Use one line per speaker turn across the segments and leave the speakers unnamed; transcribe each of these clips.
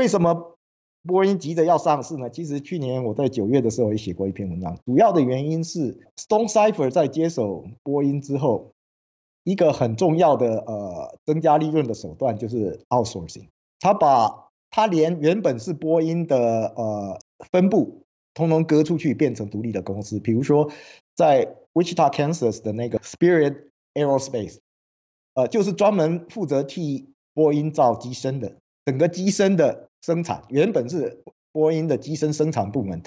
为什么波音急着要上市呢？其实去年我在九月的时候也写过一篇文章，主要的原因是 Stonecipher 在接手波音之后，一个很重要的呃增加利润的手段就是 outsourcing。他把他连原本是波音的呃分部通通割出去，变成独立的公司。比如说在 Wichita Kansas 的那个 Spirit Aerospace，呃，就是专门负责替波音造机身的。整个机身的生产原本是波音的机身生产部门，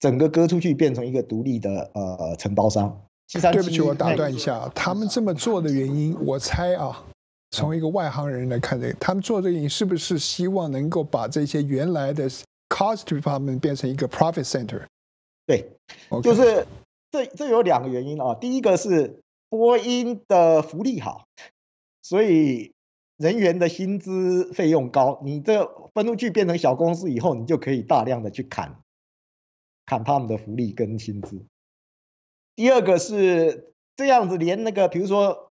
整个割出去变成一个独立的呃承包商。
对不起，我打断一下他们这么做的原因，我猜啊，从一个外行人来看这个，他们做这个是不是希望能够把这些原来的 cost department 变成一个 profit center？对，就是这这有两个原因啊，第一个是波
音的福利好，所以。人员的薪资费用高，你这分出去变成小公司以后，你就可以大量的去砍砍他们的福利跟薪资。第二个是这样子，连那个比如说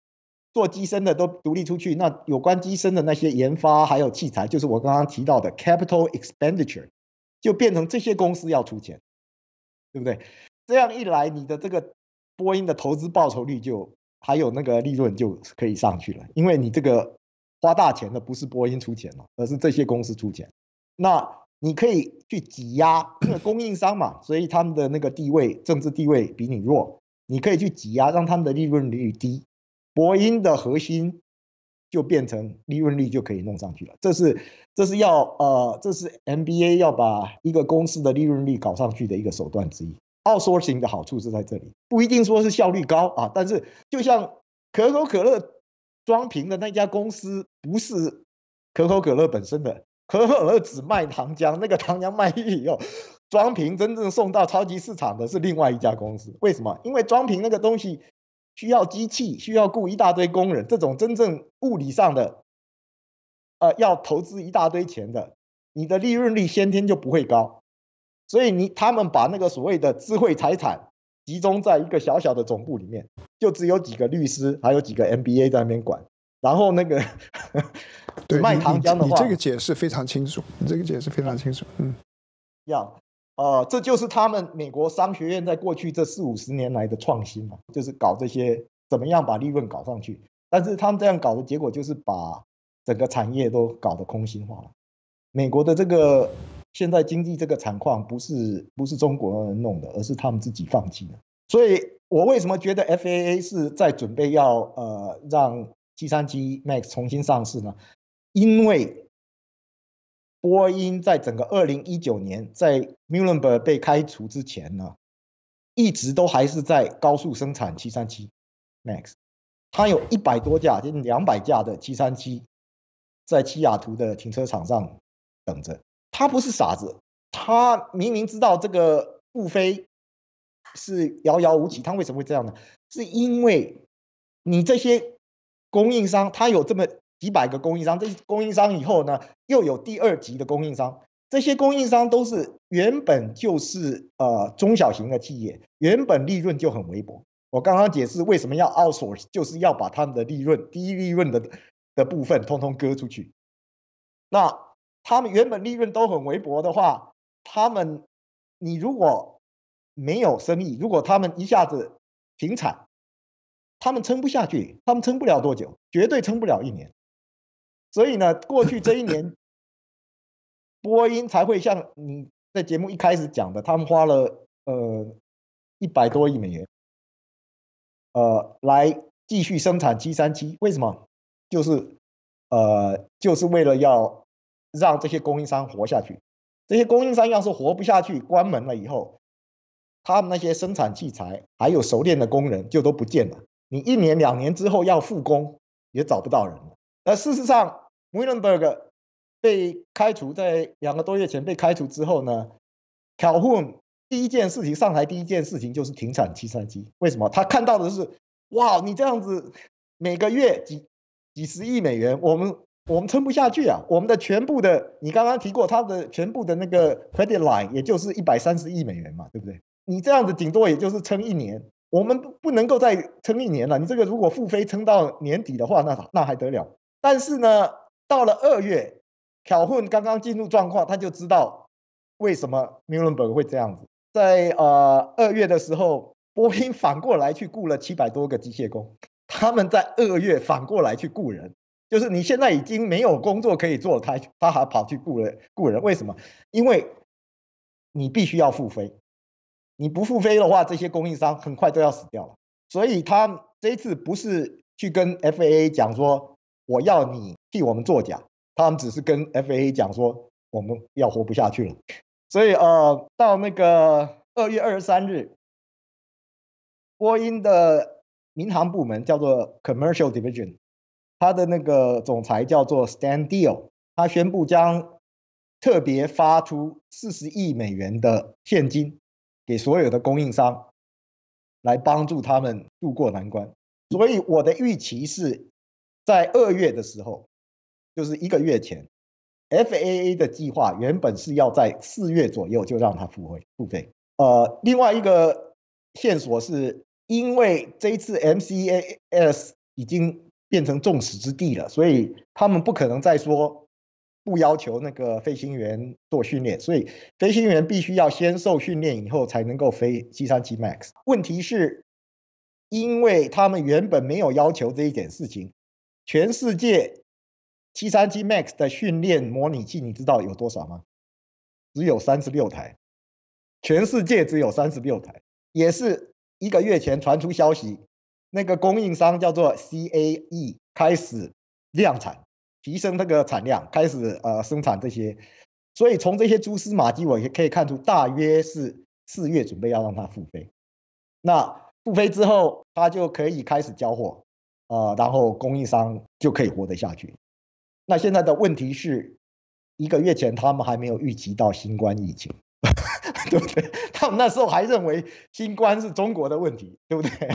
做机身的都独立出去，那有关机身的那些研发还有器材，就是我刚刚提到的 capital expenditure，就变成这些公司要出钱，对不对？这样一来，你的这个波音的投资报酬率就还有那个利润就可以上去了，因为你这个。花大钱的不是波音出钱了，而是这些公司出钱。那你可以去挤压供应商嘛，所以他们的那个地位、政治地位比你弱，你可以去挤压，让他们的利润率低。波音的核心就变成利润率就可以弄上去了。这是这是要呃，这是 MBA 要把一个公司的利润率搞上去的一个手段之一。outsourcing 的好处是在这里，不一定说是效率高啊，但是就像可口可乐。装瓶的那家公司不是可口可乐本身的，可口可乐只卖糖浆，那个糖浆卖完以后，装瓶真正送到超级市场的是另外一家公司。为什么？因为装瓶那个东西需要机器，需要雇一大堆工人，这种真正物理上的，呃，要投资一大堆钱的，你的利润率先天就不会高。所以你他们把那个所谓的智慧财产。集中在一个小小的总部里面，就只有几个律师，
还有几个 MBA 在那边管。然后那个 卖糖浆的话，你这个解释非常清楚，你这个解释非常清楚。嗯，
要啊，这就是他们美国商学院在过去这四五十年来的创新嘛，就是搞这些怎么样把利润搞上去。但是他们这样搞的结果就是把整个产业都搞得空心化了。美国的这个。现在经济这个惨况不是不是中国人弄的，而是他们自己放弃的。所以，我为什么觉得 FAA 是在准备要呃让737 MAX 重新上市呢？因为波音在整个2019年在 Mullinberg 被开除之前呢，一直都还是在高速生产737 MAX，它有一百多架，近两百架的737在西雅图的停车场上等着。他不是傻子，他明明知道这个不飞是遥遥无期，他为什么会这样呢？是因为你这些供应商，他有这么几百个供应商，这供应商以后呢又有第二级的供应商，这些供应商都是原本就是呃中小型的企业，原本利润就很微薄。我刚刚解释为什么要 o u t s o u r c e 就是要把他们的利润低利润的的部分通通割出去，那。他们原本利润都很微薄的话，他们你如果没有生意，如果他们一下子停产，他们撑不下去，他们撑不了多久，绝对撑不了一年。所以呢，过去这一年，波音才会像你在节目一开始讲的，他们花了呃一百多亿美元，呃来继续生产七三七。为什么？就是呃就是为了要。让这些供应商活下去。这些供应商要是活不下去，关门了以后，他们那些生产器材还有熟练的工人就都不见了。你一年两年之后要复工，也找不到人了。那事实上，w i b e r g 被开除在两个多月前被开除之后呢，u n 第一件事情上台第一件事情就是停产计算机。为什么？他看到的是，哇，你这样子每个月几几十亿美元，我们。我们撑不下去啊！我们的全部的，你刚刚提过他的全部的那个 credit line，也就是一百三十亿美元嘛，对不对？你这样子顶多也就是撑一年，我们不不能够再撑一年了。你这个如果复飞撑到年底的话，那那还得了？但是呢，到了二月，挑混刚刚进入状况，他就知道为什么米 r 本会这样子。在呃二月的时候，波音反过来去雇了七百多个机械工，他们在二月反过来去雇人。就是你现在已经没有工作可以做他他还跑去雇人雇人，为什么？因为，你必须要付费，你不付费的话，这些供应商很快都要死掉了。所以他这一次不是去跟 FAA 讲说我要你替我们作假，他们只是跟 FAA 讲说我们要活不下去了。所以呃，到那个二月二十三日，波音的民航部门叫做 Commercial Division。他的那个总裁叫做 Stan Deal，他宣布将特别发出四十亿美元的现金给所有的供应商，来帮助他们渡过难关。所以我的预期是在二月的时候，就是一个月前，F A A 的计划原本是要在四月左右就让他付费。呃，另外一个线索是，因为这次 M C A S 已经。变成众矢之的了，所以他们不可能再说不要求那个飞行员做训练，所以飞行员必须要先受训练以后才能够飞七三七 MAX。问题是，因为他们原本没有要求这一点事情，全世界七三七 MAX 的训练模拟器，你知道有多少吗？只有三十六台，全世界只有三十六台，也是一个月前传出消息。那个供应商叫做 C A E，开始量产，提升那个产量，开始呃生产这些，所以从这些蛛丝马迹，我也可以看出，大约是四月准备要让它复飞。那复飞之后，它就可以开始交货，呃，然后供应商就可以活得下去。那现在的问题是，一个月前他们还没有预计到新冠疫情，对不对？他们那时候还认为新冠是中国的问题，对不对？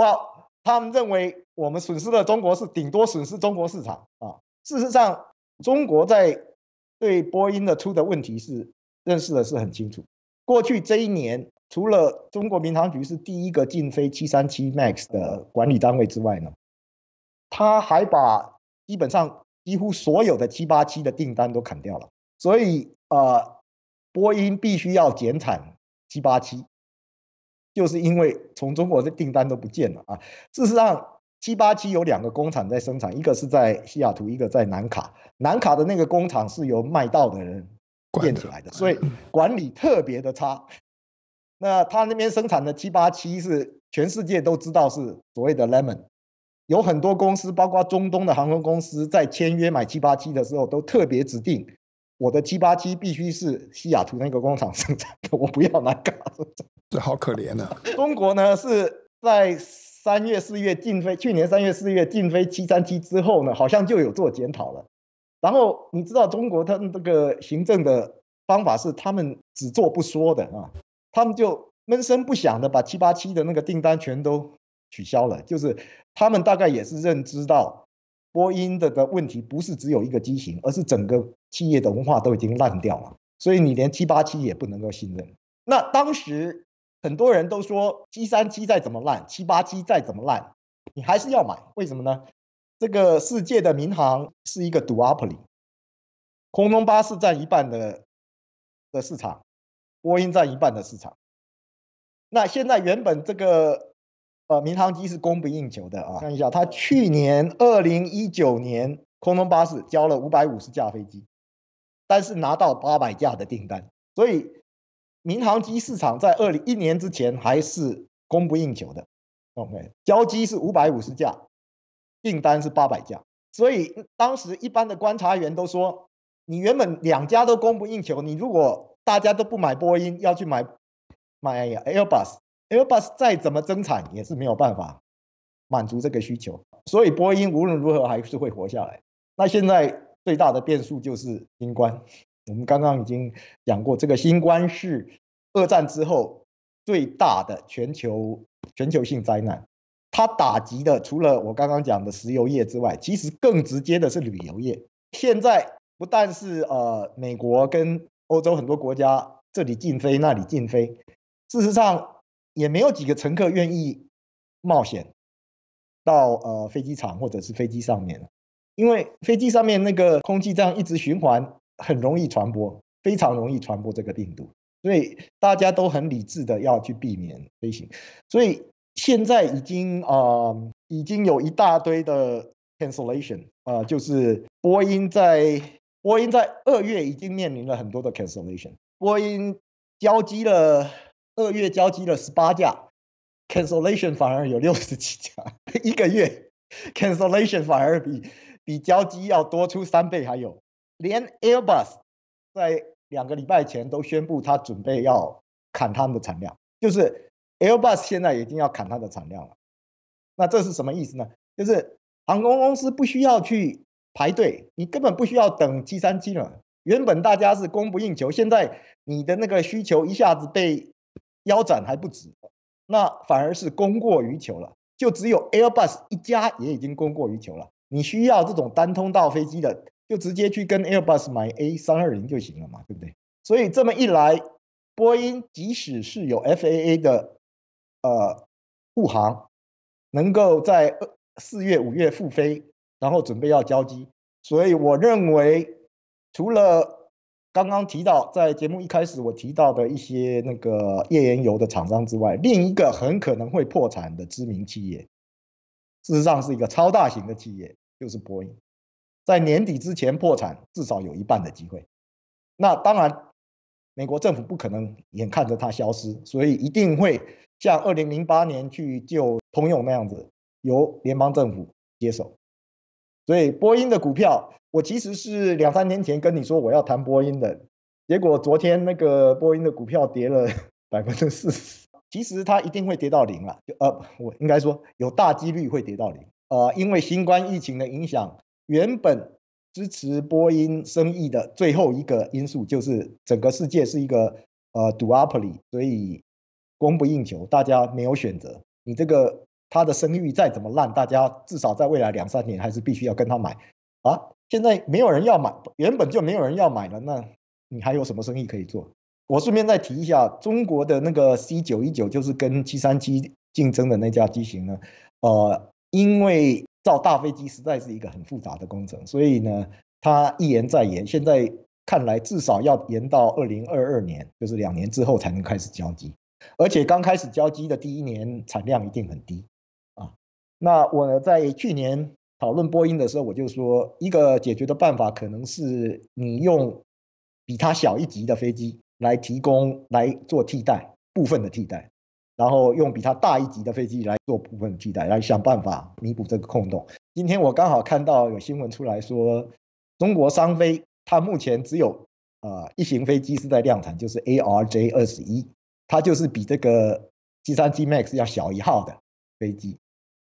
哇，他们认为我们损失了中国是顶多损失中国市场啊。事实上，中国在对波音的出的问题是认识的是很清楚。过去这一年，除了中国民航局是第一个禁飞737 MAX 的管理单位之外呢，他还把基本上几乎所有的787的订单都砍掉了。所以呃，波音必须要减产787。就是因为从中国的订单都不见了啊！事实上，七八七有两个工厂在生产，一个是在西雅图，一个在南卡。南卡的那个工厂是由麦道的人建起来的，所以管理特别的差。那他那边生产的七八七是全世界都知道是所谓的 “lemon”，有很多公司，包括中东的航空公司，在签约买七八七的时候都特别指定。我的七八七必须是西雅图那个工厂生产的，我不要那个，
这好可怜啊！
中国呢是在三月四月禁飞，去年三月四月禁飞七三七之后呢，好像就有做检讨了。然后你知道中国他们这个行政的方法是他们只做不说的啊，他们就闷声不响的把七八七的那个订单全都取消了，就是他们大概也是认知到。波音的的问题不是只有一个机型，而是整个企业的文化都已经烂掉了，所以你连七八七也不能够信任。那当时很多人都说，七三七再怎么烂，七八七再怎么烂，你还是要买，为什么呢？这个世界的民航是一个 duopoly，空中巴士占一半的的市场，波音占一半的市场。那现在原本这个。呃，民航机是供不应求的啊。看一下，他去年二零一九年，空中巴士交了五百五十架飞机，但是拿到八百架的订单。所以民航机市场在二零一年之前还是供不应求的。OK，交机是五百五十架，订单是八百架。所以当时一般的观察员都说，你原本两家都供不应求，你如果大家都不买波音，要去买买 Airbus。Airbus 再怎么增产也是没有办法满足这个需求，所以波音无论如何还是会活下来。那现在最大的变数就是新冠。我们刚刚已经讲过，这个新冠是二战之后最大的全球全球性灾难。它打击的除了我刚刚讲的石油业之外，其实更直接的是旅游业。现在不但是呃美国跟欧洲很多国家这里禁飞那里禁飞，事实上。也没有几个乘客愿意冒险到呃飞机场或者是飞机上面因为飞机上面那个空气这样一直循环，很容易传播，非常容易传播这个病毒，所以大家都很理智的要去避免飞行。所以现在已经啊，已经有一大堆的 cancellation 啊，就是波音在波音在二月已经面临了很多的 cancellation，波音交机了。二月交机了十八架，Cancellation 反而有六十几架，一个月 Cancellation 反而比比交机要多出三倍，还有连 Airbus 在两个礼拜前都宣布他准备要砍他们的产量，就是 Airbus 现在已经要砍它的产量了。那这是什么意思呢？就是航空公司不需要去排队，你根本不需要等机三机了。原本大家是供不应求，现在你的那个需求一下子被腰斩还不止，那反而是供过于求了。就只有 Airbus 一家也已经供过于求了。你需要这种单通道飞机的，就直接去跟 Airbus 买 A 三二零就行了嘛，对不对？所以这么一来，波音即使是有 FAA 的呃护航，能够在四月、五月复飞，然后准备要交机。所以我认为，除了刚刚提到，在节目一开始我提到的一些那个页岩油的厂商之外，另一个很可能会破产的知名企业，事实上是一个超大型的企业，就是波音，在年底之前破产至少有一半的机会。那当然，美国政府不可能眼看着它消失，所以一定会像二零零八年去救通用那样子，由联邦政府接手。所以波音的股票。我其实是两三年前跟你说我要谈波音的，结果昨天那个波音的股票跌了 百分之四十，其实它一定会跌到零了，呃，我应该说有大几率会跌到零。呃，因为新冠疫情的影响，原本支持波音生意的最后一个因素就是整个世界是一个呃堵 uply，所以供不应求，大家没有选择。你这个它的声誉再怎么烂，大家至少在未来两三年还是必须要跟他买啊。现在没有人要买，原本就没有人要买了，那你还有什么生意可以做？我顺便再提一下，中国的那个 C 九一九就是跟七三七竞争的那架机型呢。呃，因为造大飞机实在是一个很复杂的工程，所以呢，它一延再延，现在看来至少要延到二零二二年，就是两年之后才能开始交机，而且刚开始交机的第一年产量一定很低啊。那我呢，在去年。讨论播音的时候，我就说一个解决的办法可能是你用比它小一级的飞机来提供来做替代部分的替代，然后用比它大一级的飞机来做部分替代，来想办法弥补这个空洞。今天我刚好看到有新闻出来说，中国商飞它目前只有呃一型飞机是在量产，就是 ARJ 二十一，它就是比这个 G 三 G MAX 要小一号的飞机。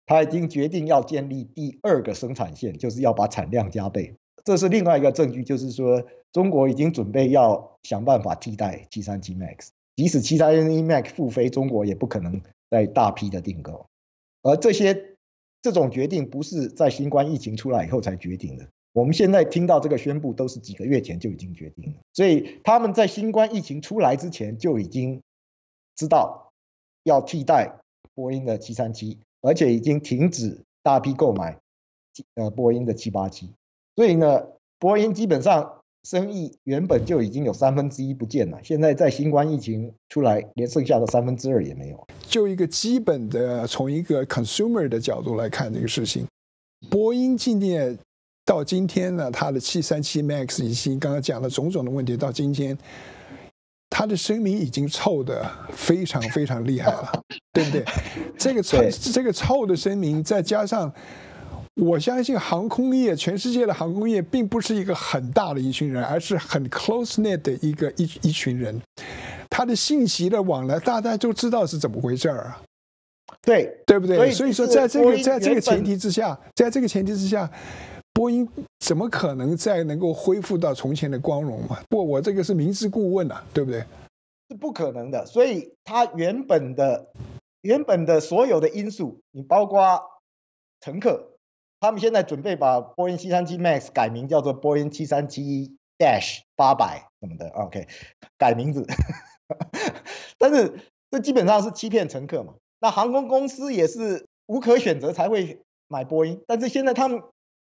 他已经决定要建立第二个生产线，就是要把产量加倍。这是另外一个证据，就是说中国已经准备要想办法替代七三七 MAX。即使七三七 MAX 复飞，中国也不可能在大批的订购。而这些这种决定不是在新冠疫情出来以后才决定的，我们现在听到这个宣布都是几个月前就已经决定了。所以他们在新冠疫情出来之前就已经知道要替代波音的七三七。而且已经停止大批购买，呃，波音的七八七，所以呢，波音基本上生意原本就已经有三分之一不见了，现在在新冠疫情
出来，连剩下的三分之二也没有。就一个基本的，从一个 consumer 的角度来看这个事情，波音近年到今天呢，它的七三七 max 已经刚刚讲了种种的问题，到今天。他的声明已经臭的非常非常厉害了，对不对？这个臭这个臭的声明，再加上我相信航空业全世界的航空业并不是一个很大的一群人，而是很 close k n i t 的一个一一群人，他的信息的往来，大家都知道是怎么回事儿啊？对，对不对？所以说，在这个在这个前提之下，在这个前提之下。波音怎么可能再能够恢复到从前的光荣嘛？不，我这个是明知故问啊，对不对？是不可能的。所以它原本的、原本的所有的因素，你包括
乘客，他们现在准备把波音七三七 MAX 改名叫做波音七三七 Dash 八百什么的，OK，改名字。但是这基本上是欺骗乘客嘛？那航空公司也是无可选择才会买波音，但是现在他们。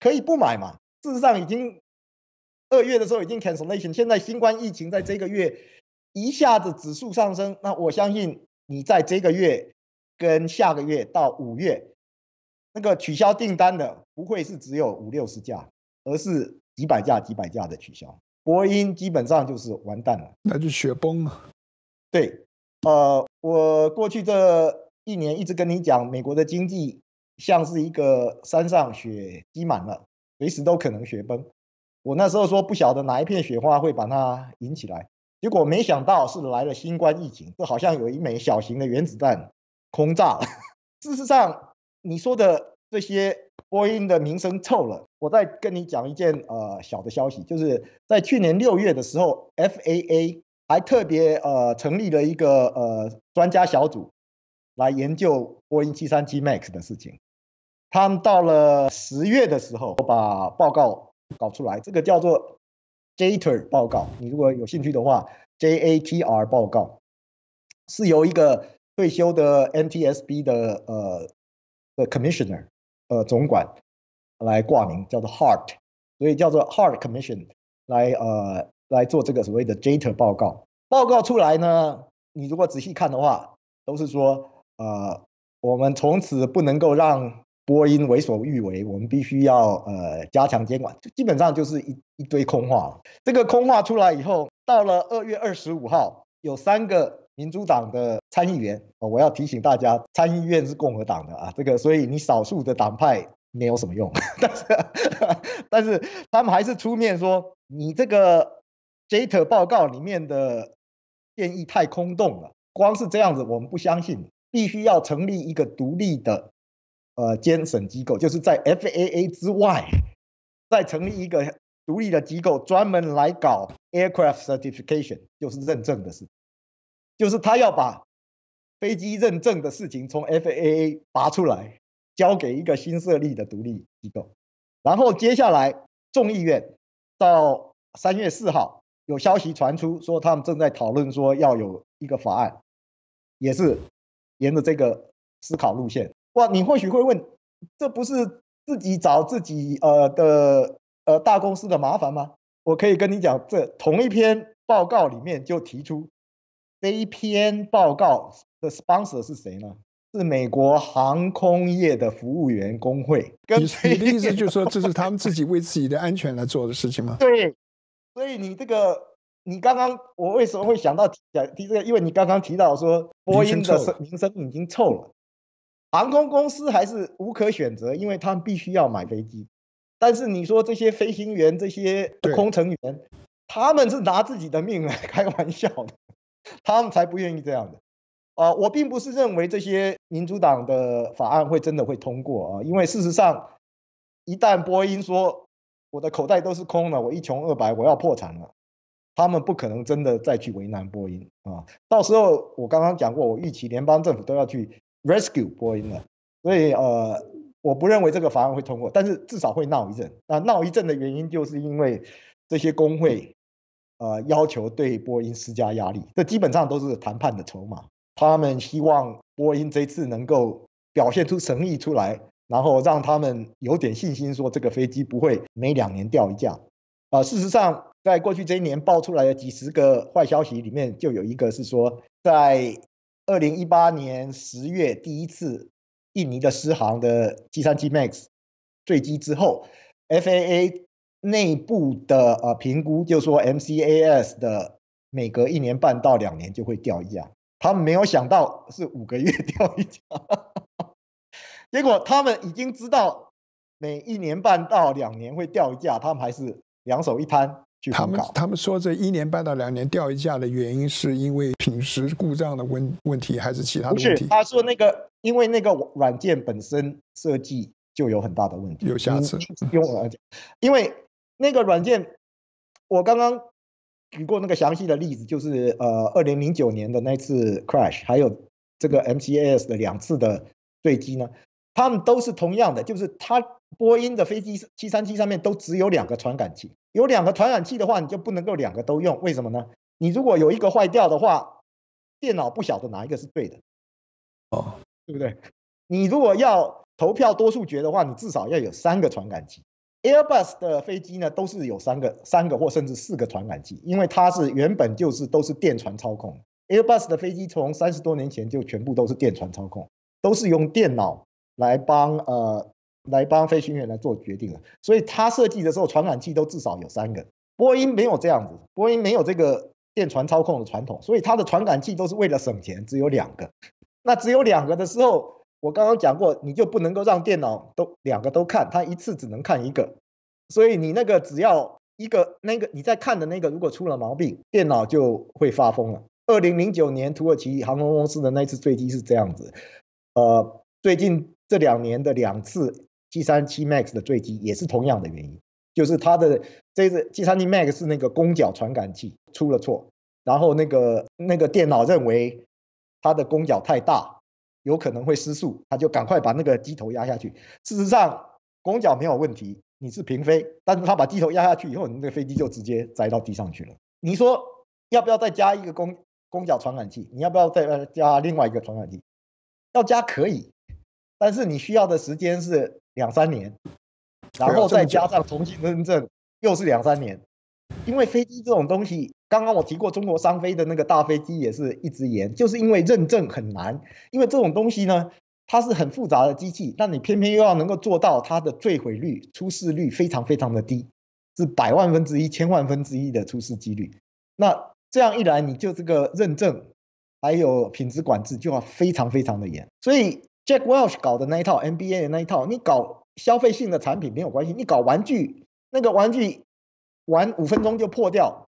可以不买嘛？事实上，已经二月的时候已经 cancellation。现在新冠疫情在这个月一下子指数上升，那我相信你在这个月跟下个月到五月，那个取消订单的不会是只有五六十架，而是几百架、几百架的取消。波音基本上就是完蛋了，那
就雪崩了。
对，呃，我过去这一年一直跟你讲美国的经济。像是一个山上雪积满了，随时都可能雪崩。我那时候说不晓得哪一片雪花会把它引起来，结果没想到是来了新冠疫情。这好像有一枚小型的原子弹空炸了。事实上，你说的这些波音的名声臭了，我再跟你讲一件呃小的消息，就是在去年六月的时候，F A A 还特别呃成立了一个呃专家小组来研究波音七三七 MAX 的事情。他们到了十月的时候，我把报告搞出来，这个叫做 Jater 报告。你如果有兴趣的话，J A T R 报告是由一个退休的 NTSB 的呃的 Commissioner 呃总管来挂名，叫做 Hart，所以叫做 Hart Commission 来呃来做这个所谓的 Jater 报告。报告出来呢，你如果仔细看的话，都是说呃我们从此不能够让。波音为所欲为，我们必须要呃加强监管，就基本上就是一一堆空话。这个空话出来以后，到了二月二十五号，有三个民主党的参议员，我要提醒大家，参议院是共和党的啊，这个，所以你少数的党派没有什么用。但是但是他们还是出面说，你这个 Jeter 报告里面的建议太空洞了，光是这样子我们不相信，必须要成立一个独立的。呃，监审机构就是在 FAA 之外再成立一个独立的机构，专门来搞 aircraft certification，就是认证的事，就是他要把飞机认证的事情从 FAA 拔出来，交给一个新设立的独立机构。然后接下来众议院到三月四号有消息传出说，他们正在讨论说要有一个法案，也是沿着这个思考路线。哇，你或许会问，这不是自己找自己呃的呃大公司的麻烦吗？我可以跟你讲，这同一篇报告里面就提出，这一篇报告的 sponsor 是谁呢？
是美国航空业的服务员工会。你你的意思就是说，这是他们自己为自己的安全来做的事情吗？
对，所以你这个，你刚刚我为什么会想到讲提这个？因为你刚刚提到说，波音的声名声已经臭了。航空公司还是无可选择，因为他们必须要买飞机。但是你说这些飞行员、这些空乘员，他们是拿自己的命来开玩笑的，他们才不愿意这样的。啊，我并不是认为这些民主党的法案会真的会通过啊，因为事实上，一旦波音说我的口袋都是空了，我一穷二白，我要破产了，他们不可能真的再去为难波音啊。到时候我刚刚讲过，我预期联邦政府都要去。rescue 波音了，所以呃，我不认为这个法案会通过，但是至少会闹一阵。那闹一阵的原因，就是因为这些工会呃要求对波音施加压力，这基本上都是谈判的筹码。他们希望波音这次能够表现出诚意出来，然后让他们有点信心，说这个飞机不会每两年掉一架。呃，事实上，在过去这一年爆出来的几十个坏消息里面，就有一个是说在。二零一八年十月第一次印尼的狮航的 G37 Max 坠机之后，FAA 内部的呃评估就说 MCAS 的每隔一年半到两年就会掉一架，他们没有想到是五个月 掉一架，结果他们已经知道每一年半到两年会掉一架，他们还是两手一
摊。他们他们说这一年半到两年掉一架的原因是因为品时故障的问问题还是其他问题？不是，他
说那个因为那个软件本身设计就有很大的问题，有瑕疵。用我来讲，因为那个软件，我刚刚举过那个详细的例子，就是呃，二零零九年的那次 crash，还有这个 M C A S 的两次的坠机呢，他们都是同样的，就是它。波音的飞机七三七上面都只有两个传感器，有两个传感器的话，你就不能够两个都用，为什么呢？你如果有一个坏掉的话，电脑不晓得哪一个是对的，哦，对不对？你如果要投票多数决的话，你至少要有三个传感器。Airbus 的飞机呢，都是有三个、三个或甚至四个传感器，因为它是原本就是都是电传操控。Airbus 的飞机从三十多年前就全部都是电传操控，都是用电脑来帮呃。来帮飞行员来做决定了，所以他设计的时候传感器都至少有三个。波音没有这样子，波音没有这个电传操控的传统，所以它的传感器都是为了省钱，只有两个。那只有两个的时候，我刚刚讲过，你就不能够让电脑都两个都看，它一次只能看一个。所以你那个只要一个那个你在看的那个如果出了毛病，电脑就会发疯了。二零零九年土耳其航空公司的那一次坠机是这样子，呃，最近这两年的两次。G 三七 Max 的坠机也是同样的原因，就是它的这个 G 三七 Max 是那个攻角传感器出了错，然后那个那个电脑认为它的攻角太大，有可能会失速，它就赶快把那个机头压下去。事实上攻角没有问题，你是平飞，但是它把机头压下去以后，你那个飞机就直接栽到地上去了。你说要不要再加一个攻攻角传感器？你要不要再加另外一个传感器？要加可以，但是你需要的时间是。两三年，
然后再加上
重新认证又是两三年，因为飞机这种东西，刚刚我提过，中国商飞的那个大飞机也是一直严，就是因为认证很难，因为这种东西呢，它是很复杂的机器，那你偏偏又要能够做到它的坠毁率、出事率非常非常的低，是百万分之一、千万分之一的出事几率，那这样一来，你就这个认证还有品质管制就要非常非常的严，所以。Jack Welch 搞的那一套，NBA 的那一套，你搞消费性的产品没有关系，你搞玩具，那个玩具玩五分钟就破掉，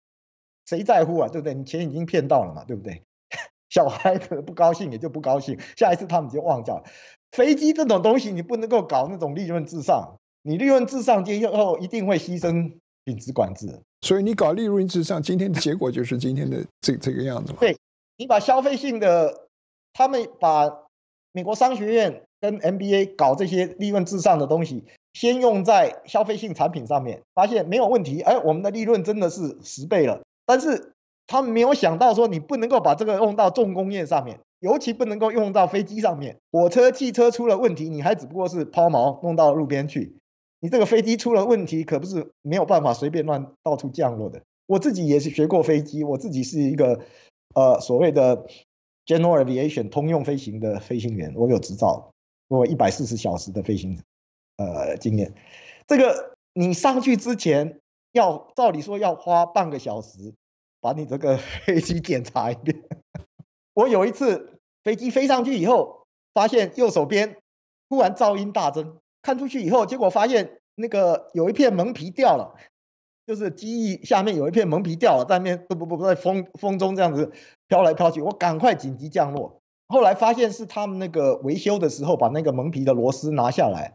谁在乎啊？对不对？你钱已经骗到了嘛，对不对？小孩子不高兴也就不高兴，下一次他们就忘掉了。飞机这种东西你不能够
搞那种利润至上，你利润至上，今天后一定会牺牲品质管制。所以你搞利润至上，今天的结果就是今天的这这个样子嘛。对你把消费
性的，他们把。美国商学院跟 MBA 搞这些利润至上的东西，先用在消费性产品上面，发现没有问题，哎，我们的利润真的是十倍了。但是他们没有想到说，你不能够把这个用到重工业上面，尤其不能够用到飞机上面。火车、汽车出了问题，你还只不过是抛锚，弄到路边去。你这个飞机出了问题，可不是没有办法随便乱到处降落的。我自己也是学过飞机，我自己是一个呃所谓的。General Aviation 通用飞行的飞行员，我有执照，我一百四十小时的飞行呃经验。这个你上去之前，要照理说要花半个小时把你这个飞机检查一遍。我有一次飞机飞上去以后，发现右手边突然噪音大增，看出去以后，结果发现那个有一片蒙皮掉了。就是机翼下面有一片蒙皮掉了，在面不不不在风风中这样子飘来飘去，我赶快紧急降落。后来发现是他们那个维修的时候把那个蒙皮的螺丝拿下来，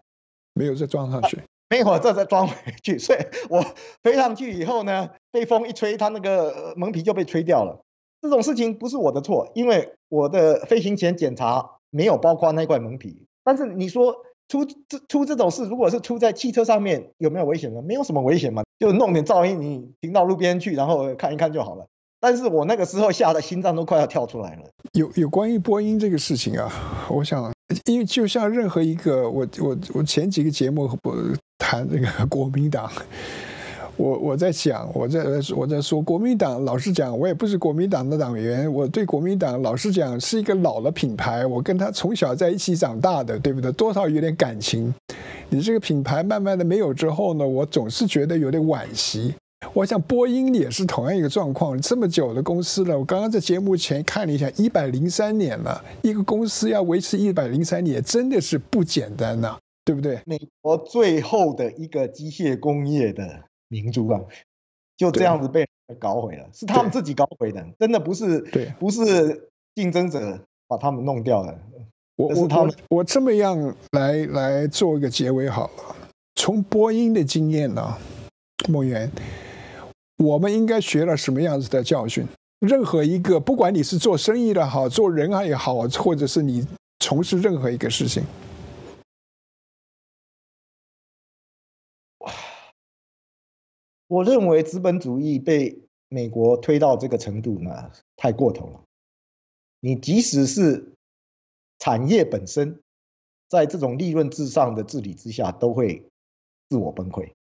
没有再装上去，没有，再再装回去。所以我飞上去以后呢，被风一吹，它那个蒙皮就被吹掉了。这种事情不是我的错，因为我的飞行前检查没有包括那块蒙皮。但是你说出这出这种事，如果是出在汽车上面，有没有危险呢？没有什么危险嘛。就弄点噪音，你停到路边去，然后看一看就好了。但是我那个时候吓得心脏都快要跳出来了。
有有关于播音这个事情啊，我想，因为就像任何一个，我我我前几个节目不谈这个国民党。我我在想，我在我在说国民党。老实讲，我也不是国民党的党员。我对国民党老实讲，是一个老的品牌。我跟他从小在一起长大的，对不对？多少有点感情。你这个品牌慢慢的没有之后呢，我总是觉得有点惋惜。我想波音也是同样一个状况，这么久的公司了。我刚刚在节目前看了一下，一百零三年了。一个公司要维持一百零三年，真的是不简单呐，对不对？美国最后的一个机械工业的。明珠啊，
就这样子被搞毁了，是他们自己搞毁的，真的不是，对，不是竞争
者把他们弄掉的。我我我我这么样来来做一个结尾好了。从播音的经验呢，莫言，我们应该学了什么样子的教训？任何一个，不管你是做生意的好，做人啊也好，或者是你从事任何一个事情。我认为资
本主义被美国推到这个程度呢，太过头了。你即使是产业本身，在这种利润至上的治理之下，都会自我崩溃。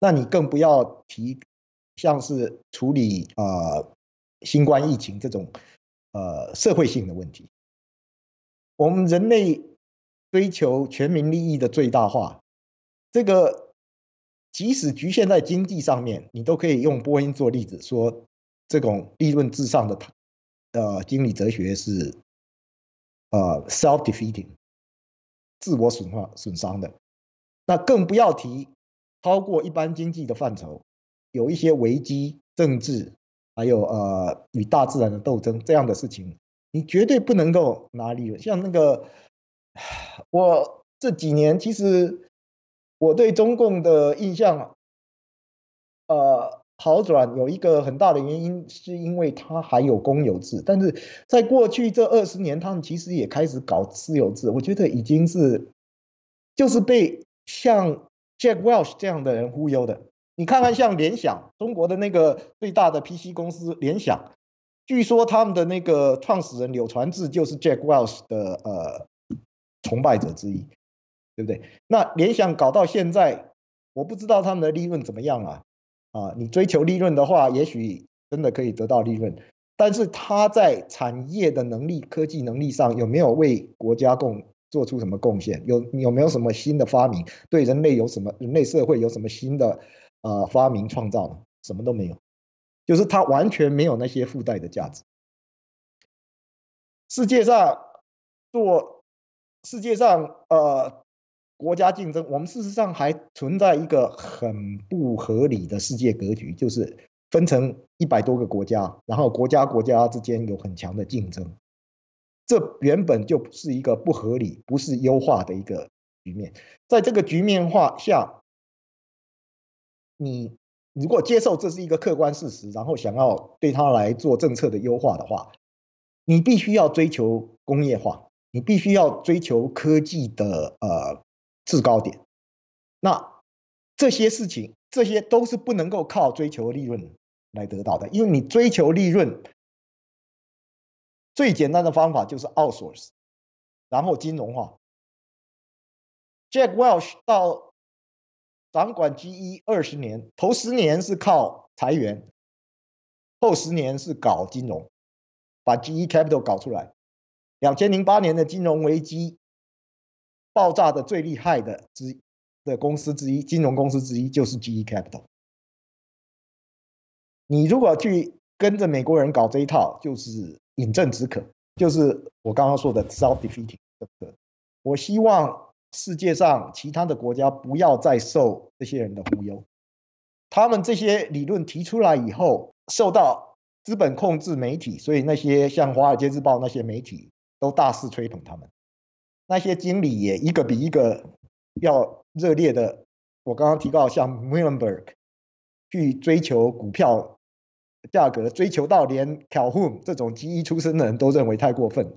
那你更不要提像是处理啊新冠疫情这种呃社会性的问题。我们人类追求全民利益的最大化，这个。即使局限在经济上面，你都可以用波音做例子，说这种利润至上的呃经理哲学是呃 self-defeating，自我损坏损伤的。那更不要提超过一般经济的范畴，有一些危机、政治，还有呃与大自然的斗争这样的事情，你绝对不能够拿利润。像那个 我这几年其实。我对中共的印象，呃，好转有一个很大的原因，是因为它还有公有制，但是在过去这二十年，他们其实也开始搞私有制。我觉得已经是，就是被像 Jack Welch 这样的人忽悠的。你看看，像联想，中国的那个最大的 PC 公司联想，据说他们的那个创始人柳传志就是 Jack Welch 的呃崇拜者之一。对不对？那联想搞到现在，我不知道他们的利润怎么样啊？啊，你追求利润的话，也许真的可以得到利润，但是他在产业的能力、科技能力上有没有为国家贡做出什么贡献？有有没有什么新的发明？对人类有什么、人类社会有什么新的呃发明创造？什么都没有，就是它完全没有那些附带的价值。世界上做世界上呃。国家竞争，我们事实上还存在一个很不合理的世界格局，就是分成一百多个国家，然后国家国家之间有很强的竞争，这原本就是一个不合理、不是优化的一个局面。在这个局面下，你如果接受这是一个客观事实，然后想要对它来做政策的优化的话，你必须要追求工业化，你必须要追求科技的呃。制高点，那这些事情，这些都是不能够靠追求利润来得到的，因为你追求利润，最简单的方法就是 o u t s o u r c e 然后金融化。Jack Welch 到掌管 GE 二十年，头十年是靠裁员，后十年是搞金融，把 GE Capital 搞出来。两千零八年的金融危机。爆炸的最厉害的之的公司之一，金融公司之一就是 G E Capital。你如果去跟着美国人搞这一套，就是饮鸩止渴，就是我刚刚说的 self-defeating。我希望世界上其他的国家不要再受这些人的忽悠。他们这些理论提出来以后，受到资本控制媒体，所以那些像《华尔街日报》那些媒体都大肆吹捧他们。那些经理也一个比一个要热烈的。我刚刚提到，像 w i l l e n b e r g 去追求股票价格，追求到连 c a l h m u n 这种基一出身的人都认为太过分。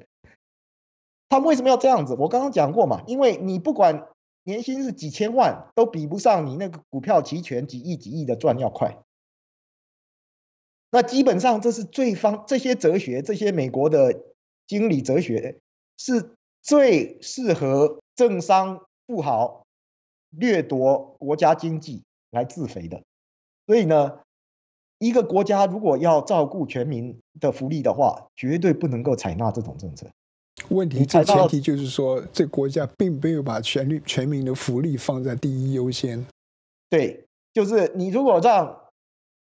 他为什么要这样子？我刚刚讲过嘛，因为你不管年薪是几千万，都比不上你那个股票期权几亿几亿的赚要快。那基本上这是最方这些哲学，这些美国的经理哲学是。最适合政商富豪掠夺国家经济来自肥的，所以呢，一个国家如果要照顾全民的福利的话，绝对不能够采纳这
种政策。问题这前提就是说，这国家并没有把全全全民的福利放在第一优先。对，就是你如果让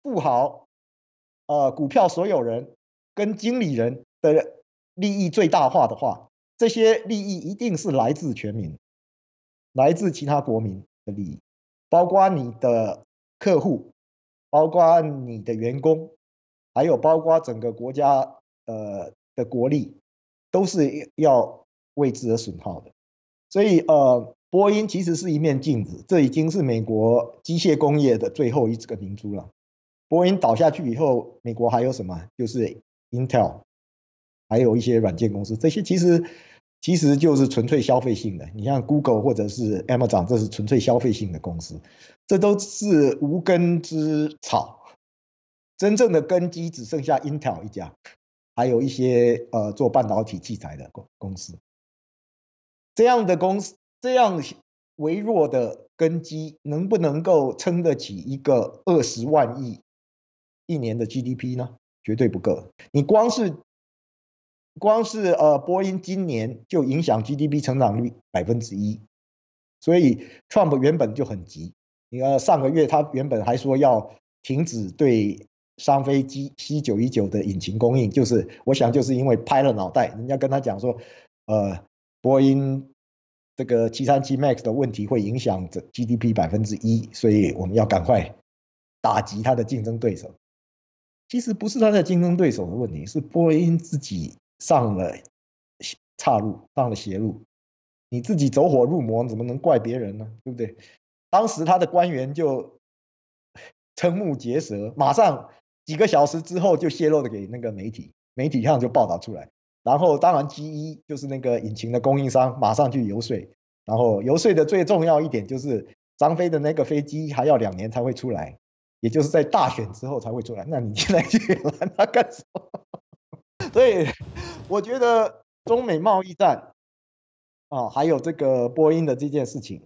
富
豪、呃股票所有人跟经理人的利益最大化的话。这些利益一定是来自全民，来自其他国民的利益，包括你的客户，包括你的员工，还有包括整个国家呃的国力，都是要为之而损耗的。所以呃，波音其实是一面镜子，这已经是美国机械工业的最后一个明珠了。波音倒下去以后，美国还有什么？就是 Intel，还有一些软件公司，这些其实。其实就是纯粹消费性的，你像 Google 或者是 Amazon，这是纯粹消费性的公司，这都是无根之草。真正的根基只剩下 Intel 一家，还有一些呃做半导体器材的公公司。这样的公司，这样微弱的根基，能不能够撑得起一个二十万亿一年的 GDP 呢？绝对不够。你光是光是呃，波音今年就影响 GDP 成长率百分之一，所以 Trump 原本就很急。你看上个月他原本还说要停止对商飞机 C 九一九的引擎供应，就是我想就是因为拍了脑袋，人家跟他讲说，呃，波音这个七三七 MAX 的问题会影响这 GDP 百分之一，所以我们要赶快打击他的竞争对手。其实不是他的竞争对手的问题，是波音自己。上了岔路，上了邪路，你自己走火入魔，怎么能怪别人呢？对不对？当时他的官员就 瞠目结舌，马上几个小时之后就泄露了给那个媒体，媒体上就报道出来。然后当然 GE 就是那个引擎的供应商，马上去游说。然后游说的最重要一点就是，张飞的那个飞机还要两年才会出来，也就是在大选之后才会出来。那你现在去拦他干什么？所以，我觉得中美贸易战啊，还有这个波音的这件事情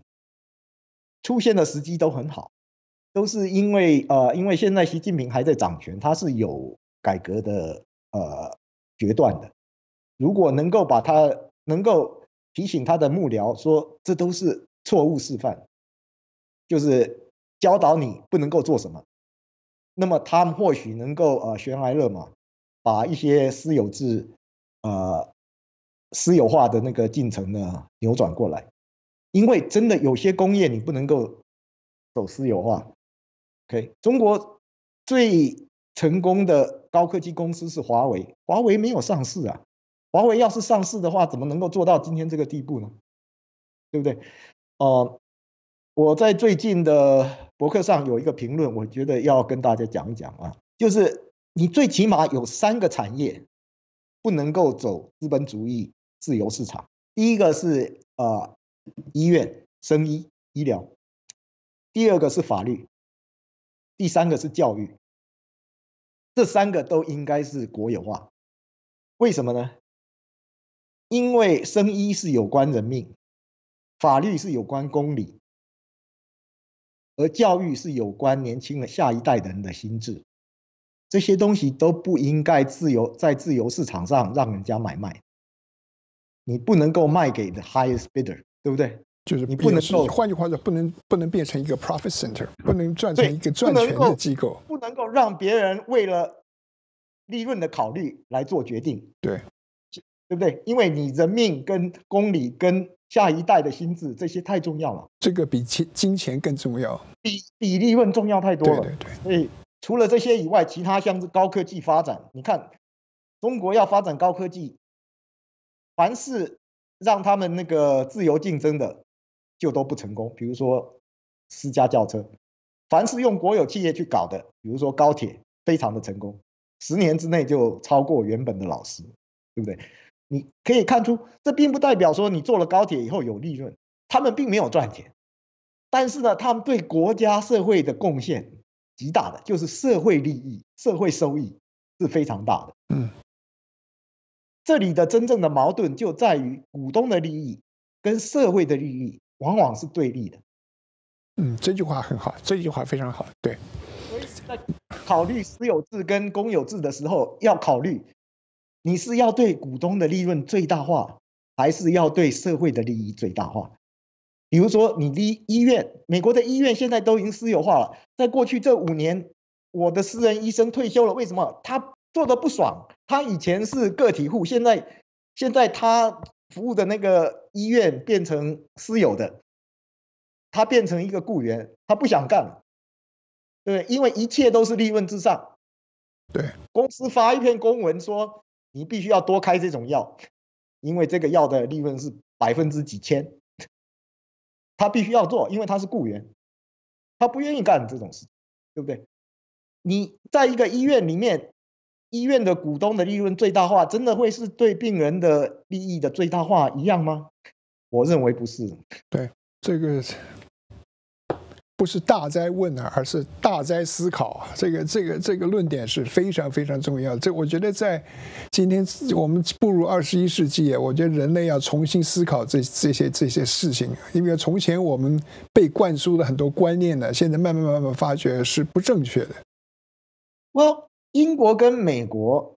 出现的时机都很好，都是因为呃，因为现在习近平还在掌权，他是有改革的呃决断的。如果能够把他能够提醒他的幕僚说，这都是错误示范，就是教导你不能够做什么，那么他们或许能够呃悬崖勒马。把一些私有制，呃，私有化的那个进程呢扭转过来，因为真的有些工业你不能够走私有化。OK，中国最成功的高科技公司是华为，华为没有上市啊。华为要是上市的话，怎么能够做到今天这个地步呢？对不对？哦，我在最近的博客上有一个评论，我觉得要跟大家讲一讲啊，就是。你最起码有三个产业不能够走资本主义自由市场。第一个是呃医院、生医、医疗；第二个是法律；第三个是教育。这三个都应该是国有化。为什么呢？因为生医是有关人命，法律是有关公理，而教育是有关年轻的下一代人的心智。这些东西都不应该自由在自由市场上让人家买卖，
你不能够卖给 t highest bidder，对不对？就是你不能够，换句话说，不能不能变成一个 profit center，不能变成一个赚钱的机构，
不能够让别人为了利润的考虑来做决定，对对不对？因为你人命、跟公理、跟下一代的心智，这些太重要了，这
个比金金钱更重要，比比利润重要太多了，对对
对，所以。除了这些以外，其他像是高科技发展，你看，中国要发展高科技，凡是让他们那个自由竞争的，就都不成功。比如说私家轿车，凡是用国有企业去搞的，比如说高铁，非常的成功，十年之内就超过原本的老师，对不对？你可以看出，这并不代表说你坐了高铁以后有利润，他们并没有赚钱，但是呢，他们对国家社会的贡献。极大的就是社会利益、社会收益是非常大的。嗯，这里的真正的矛盾就在于股东的利益跟社会的利益往往是对立的。嗯，这句话很好，这句话非常好。对，所以，在考虑私有制跟公有制的时候，要考虑你是要对股东的利润最大化，还是要对社会的利益最大化。比如说，你医医院，美国的医院现在都已经私有化了。在过去这五年，我的私人医生退休了，为什么？他做的不爽。他以前是个体户，现在现在他服务的那个医院变成私有的，他变成一个雇员，他不想干了，对？因为一切都是利润至上。对，公司发一篇公文说，你必须要多开这种药，因为这个药的利润是百分之几千。他必须要做，因为他是雇员，他不愿意干这种事，对不对？你在一个医院里面，医院的股东的利润最大化，真的会是对病人
的利益的最大化一样吗？我认为不是。对这个。不是大灾问啊，而是大灾思考这个这个这个论点是非常非常重要。这我觉得在今天我们步入二十一世纪，我觉得人类要重新思考这这些这些事情，因为从前我们被灌输的很多观念呢，现在慢慢慢慢发觉是不正确的。Well，英国跟美国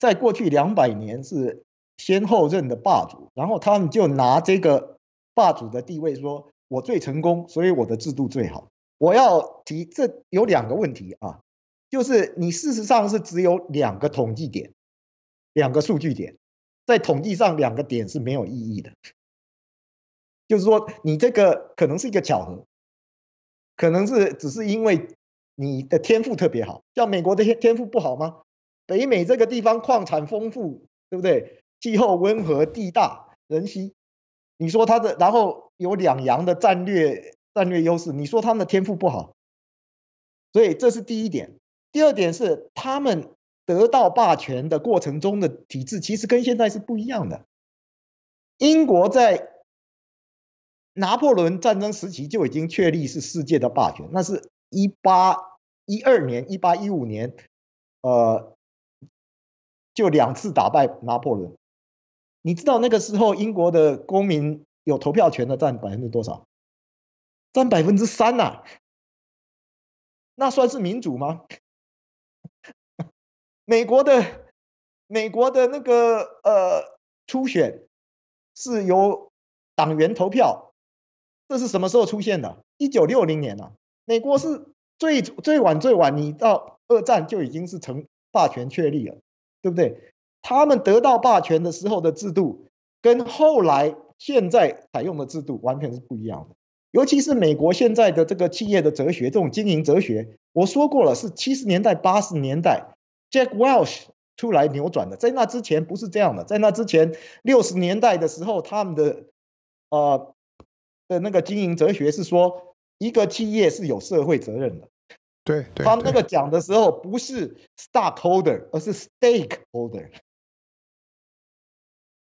在过去两百年是
先后任的霸主，然后他们就拿这个霸主的地位说。我最成功，所以我的制度最好。我要提，这有两个问题啊，就是你事实上是只有两个统计点，两个数据点，在统计上两个点是没有意义的。就是说，你这个可能是一个巧合，可能是只是因为你的天赋特别好。像美国的天赋不好吗？北美这个地方矿产丰富，对不对？气候温和，地大人稀。你说它的，然后。有两洋的战略战略优势，你说他们的天赋不好，所以这是第一点。第二点是他们得到霸权的过程中的体制，其实跟现在是不一样的。英国在拿破仑战争时期就已经确立是世界的霸权，那是一八一二年、一八一五年，呃，就两次打败拿破仑。你知道那个时候英国的公民？有投票权的占百分之多少？占百分之三呐，那算是民主吗？美国的美国的那个呃初选是由党员投票，这是什么时候出现的？一九六零年啊，美国是最最晚最晚，你到二战就已经是成霸权确立了，对不对？他们得到霸权的时候的制度，跟后来。现在采用的制度完全是不一样的，尤其是美国现在的这个企业的哲学，这种经营哲学，我说过了，是七十年代八十年代 Jack Welch 出来扭转的，在那之前不是这样的，在那之前六十年代的时候，他们的呃的那个经营哲学是说一个企业是有社会责任的，对，他那个讲的时候不是 s t o c k h o l d e r 而是 stakeholder。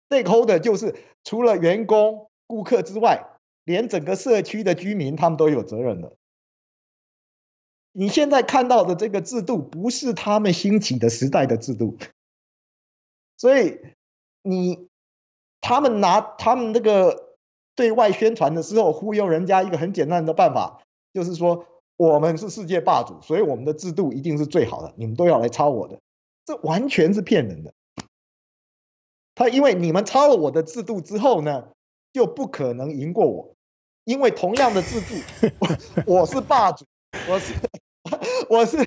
被扣的就是除了员工、顾客之外，连整个社区的居民，他们都有责任的。你现在看到的这个制度，不是他们兴起的时代的制度。所以你他们拿他们那个对外宣传的时候，忽悠人家一个很简单的办法，就是说我们是世界霸主，所以我们的制度一定是最好的，你们都要来抄我的。这完全是骗人的。他因为你们抄了我的制度之后呢，就不可能赢过我，因为同样的制度，我 是霸主，我是我是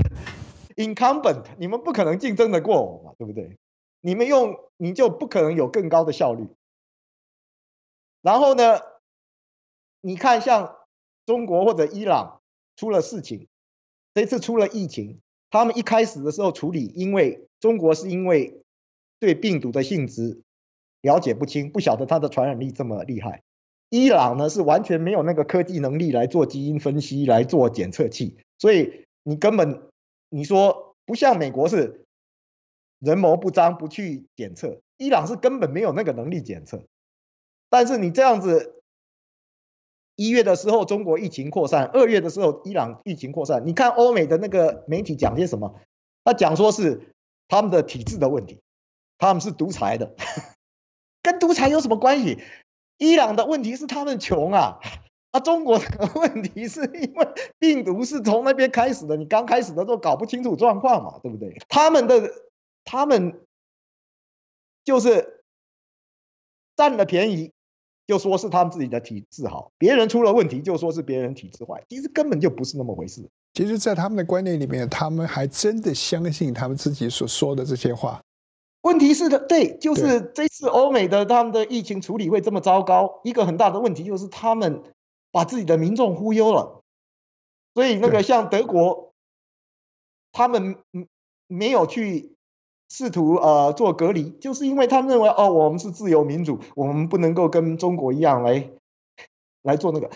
incumbent，你们不可能竞争的过我嘛，对不对？你们用你就不可能有更高的效率。然后呢，你看像中国或者伊朗出了事情，这次出了疫情，他们一开始的时候处理，因为中国是因为。对病毒的性质了解不清，不晓得它的传染力这么厉害。伊朗呢是完全没有那个科技能力来做基因分析、来做检测器，所以你根本你说不像美国是人谋不张不去检测，伊朗是根本没有那个能力检测。但是你这样子，一月的时候中国疫情扩散，二月的时候伊朗疫情扩散，你看欧美的那个媒体讲些什么？他讲说是他们的体制的问题。他们是独裁的，跟独裁有什么关系？伊朗的问题是他们穷啊，啊，中国的问题是因为病毒是从那边开始的，你刚开始的时候搞不清楚状况嘛，对不对？他们的他们就是占了便宜，就说是他们自己的体质好，别人出了问题就
说是别人体质坏，其实根本就不是那么回事。其实，在他们的观念里面，他们还真的相信他们自己所说的这些话。问题是的，对，就是
这次欧美的他们的疫情处理会这么糟糕，一个很大的问题就是他们把自己的民众忽悠了，所以那个像德国，他们没有去试图呃做隔离，就是因为他们认为哦，我们是自由民主，我们不能够跟中国一样来来做那个。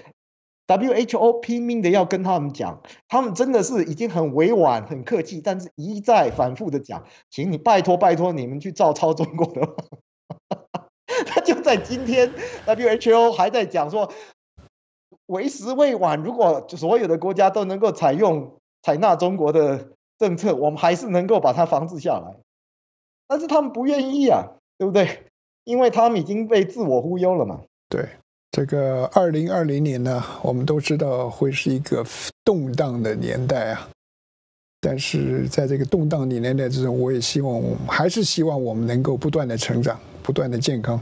WHO 拼命的要跟他们讲，他们真的是已经很委婉、很客气，但是一再反复的讲，请你拜托、拜托你们去照抄中国的。他就在今天，WHO 还在讲说，为时未晚。如果所有的国家都能够采用、采纳中国的政策，我们还是能够把它防治下来。但是他们不愿意啊，对不对？因为他们已经被自我忽悠了嘛。
对。这个二零二零年呢，我们都知道会是一个动荡的年代啊。但是在这个动荡的年代之中，我也希望，还是希望我们能够不断的成长，不断的健康。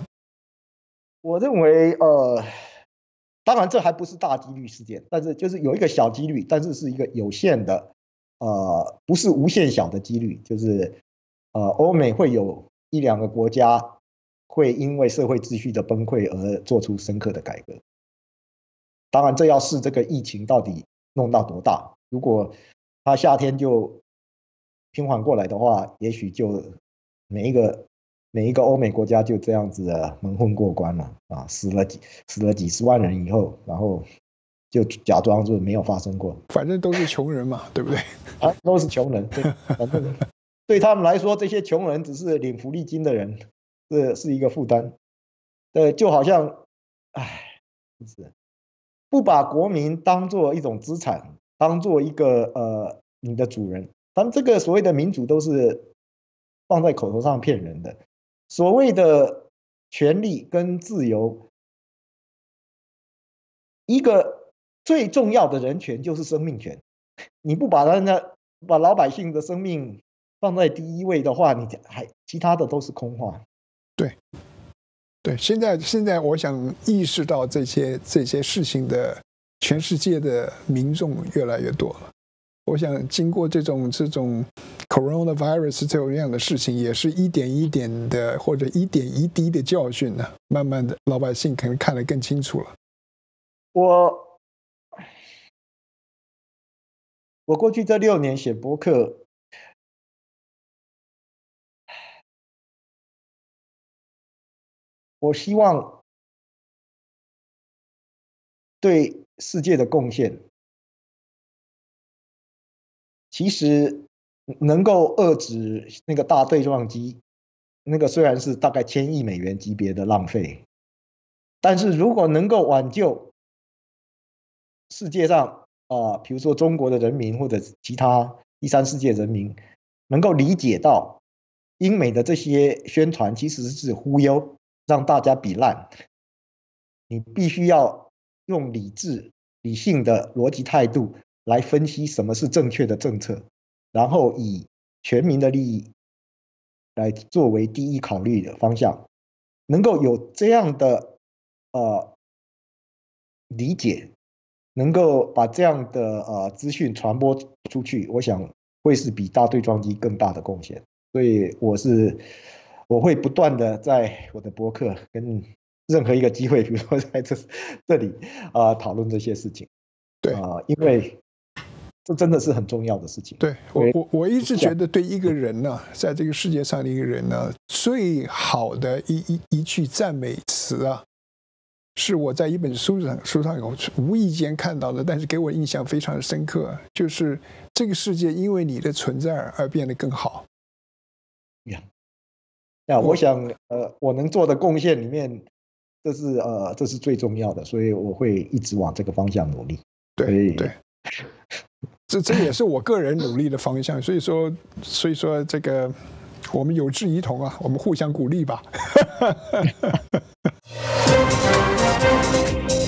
我认为，呃，当然这还不是大几率事件，但是就是有一个小几率，但是是一个有限的，呃，不是无限小的几率，就是呃，欧美会有一两个国家。会因为社会秩序的崩溃而做出深刻的改革。当然，这要视这个疫情到底弄到多大。如果他夏天就平缓过来的话，也许就每一个每一个欧美国家就这样子蒙混过关了啊！死了几死了几十万人以后，然后就假装就没有发生过。
反正都是穷人嘛，对不对？都是穷人，
反正 对他们来说，这些穷人只是领福利金的人。这是一个负担，对，就好像，
哎，是
不把国民当做一种资产，当做一个呃你的主人，当这个所谓的民主都是放在口头上骗人的，所谓的权利跟自由，一个最重要的人权就是生命权，你不把人家把老百姓的生命放在第一位的话，你还其他的都是空话。
对，对，现在现在我想意识到这些这些事情的，全世界的民众越来越多了。我想经过这种这种 corona virus 这样的事情，也是一点一点的或者一点一滴的教训呢，慢慢的老百姓可能看得更清楚了。
我，我过去这六年写博客。我希望对世界的贡献，其实能够遏制那个大对撞机。那个虽然是大概千亿美元级别的浪费，但是如果能够挽救世界上啊，比如说中国的人民或者其他第三世界人民，能够理解到英美的这些宣传其实是忽悠。让大家比烂，你必须要用理智、理性的逻辑态度来分析什么是正确的政策，然后以全民的利益来作为第一考虑的方向。能够有这样的呃理解，能够把这样的呃资讯传播出去，我想会是比大对撞机更大的贡献。所以我是。我会不断的在我的博客跟任何一个机会，比如说在这这里啊讨论这些事
情，对啊，因为这真的是很重要的事情。对我我我一直觉得，对一个人呢，在这个世界上的一个人呢，最好的一一一句赞美词啊，是我在一本书上书上有无意间看到的，但是给我印象非常深刻，就是这个世界因为你的存在而变得更好。
那我想，呃，我能做的贡献里面，这是呃，这是最重要的，所以我会一直往这个方向
努力。对对，这这也是我个人努力的方向。所以说，所以说，这个我们有志一同啊，我们互相鼓励吧。